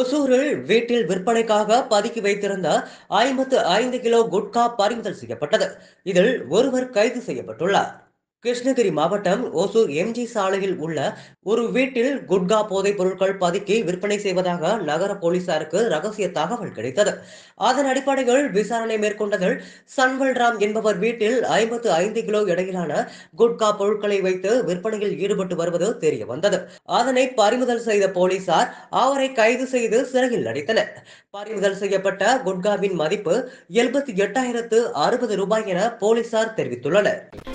ஒசூரில் வீட்டில் விற்பனைக்காக பதுக்கி வைத்திருந்த ஐம்பத்து ஐந்து கிலோ குட்கா பறிமுதல் செய்யப்பட்டது இதில் ஒருவர் கைது செய்யப்பட்டுள்ளார் கிருஷ்ணகிரி மாவட்டம் ஓசூர் எம்ஜி சாலையில் உள்ள ஒரு வீட்டில் குட்கா போதைப் பொருட்கள் பதுக்கி விற்பனை செய்வதாக நகர போலீசாருக்கு ரகசிய தகவல் கிடைத்தது அதன் அடிப்படையில் விசாரணை மேற்கொண்டதில் சன்வல்ராம் என்பவர் வீட்டில் ஐம்பத்து ஐந்து கிலோ இடையிலான குட்கா பொருட்களை வைத்து விற்பனையில் ஈடுபட்டு வருவது தெரிய வந்தது அதனை பறிமுதல் செய்த போலீசார் அவரை கைது செய்து சிறையில் அடைத்தனர் பறிமுதல் செய்யப்பட்ட குட்காவின் மதிப்பு எழுபத்தி எட்டாயிரத்து அறுபது ரூபாய் என போலீசார் தெரிவித்துள்ளனர்